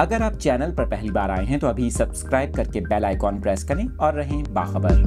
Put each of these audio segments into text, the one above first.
अगर आप चैनल पर पहली बार आए हैं तो अभी सब्सक्राइब करके बेल आइकॉन प्रेस करें और रहें बाखबर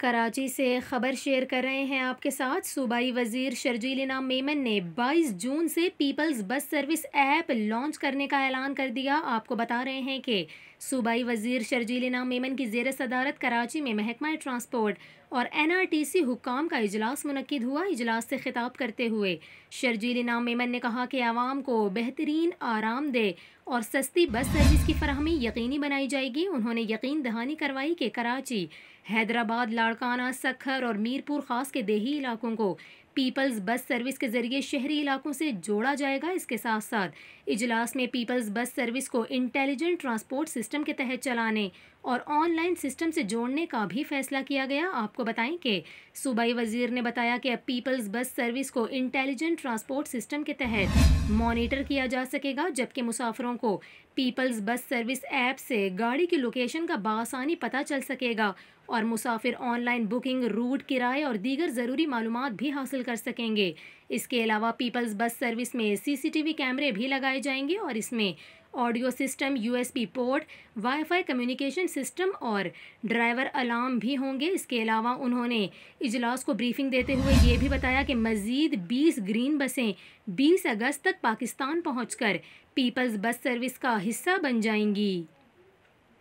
कराची से खबर शेयर कर रहे हैं आपके साथ सूबाई वजीर शर्जील इनाम मेमन ने 22 जून से peoples bus service app launch करने का ऐलान कर दिया आपको बता रहे हैं कि सूबाई वजीर शर्जील इनाम मेमन की जेर सदारत कराची में महकमा ट्रांसपोर्ट और एनआरटीसी हुकाम का इजलास मनद हुआ इजलास से खिताब करते हुए शर्जील इनाम मेमन ने कहा कि आवाम को बेहतरीन आरामदेह और सस्ती बस सर्विस की फरहमी यकीनी बनाई जाएगी उन्होंने यकीन दहानी करवाई कि कराची हैदराबाद लाड़काना सखर और मीरपुर खास के देही इलाकों को पीपल्स बस सर्विस के जरिए शहरी इलाकों से जोड़ा जाएगा इसके साथ साथ इजलास में पीपल्स बस सर्विस को इंटेलिजेंट ट्रांसपोर्ट सिस्टम के तहत चलाने और ऑनलाइन सिस्टम से जोड़ने का भी फैसला किया गया आपको बताएं कि सूबाई वजीर ने बताया कि अब पीपल्स बस सर्विस को इंटेलिजेंट ट्रांसपोर्ट सिस्टम के तहत मॉनिटर किया जा सकेगा जबकि मुसाफिरों को पीपल्स बस सर्विस ऐप से गाड़ी की लोकेशन का बासानी पता चल सकेगा और मुसाफिर ऑनलाइन बुकिंग रूट किराए और दीगर ज़रूरी मालूम भी हासिल कर सकेंगे इसके अलावा पीपल्स बस सर्विस में सीसीटीवी कैमरे भी लगाए जाएंगे और इसमें audio system USB port WiFi communication system और ड्राइवर अलार्म भी होंगे इसके अलावा उन्होंने इजलास को ब्रीफिंग देते हुए ये भी बताया कि मज़ीद बीस ग्रीन बसें बीस अगस्त तक पाकिस्तान पहुँच पीपल्स बस सर्विस का हिस्सा बन जाएंगी